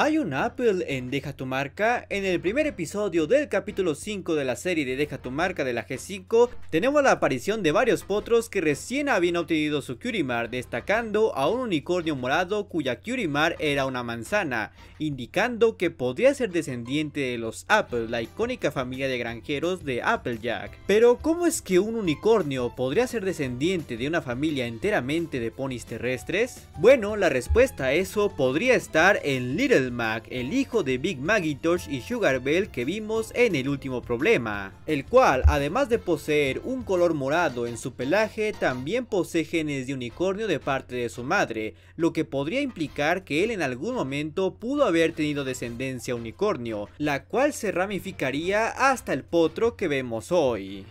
Hay un Apple en Deja tu marca. En el primer episodio del capítulo 5 de la serie de Deja tu marca de la G5, tenemos la aparición de varios potros que recién habían obtenido su Curimar, destacando a un unicornio morado cuya Curimar era una manzana, indicando que podría ser descendiente de los Apple, la icónica familia de granjeros de Applejack. Pero, ¿cómo es que un unicornio podría ser descendiente de una familia enteramente de ponis terrestres? Bueno, la respuesta a eso podría estar en Little Mac, el hijo de Big Magitosh y Sugar Bell que vimos en el último problema, el cual además de poseer un color morado en su pelaje también posee genes de unicornio de parte de su madre, lo que podría implicar que él en algún momento pudo haber tenido descendencia unicornio, la cual se ramificaría hasta el potro que vemos hoy.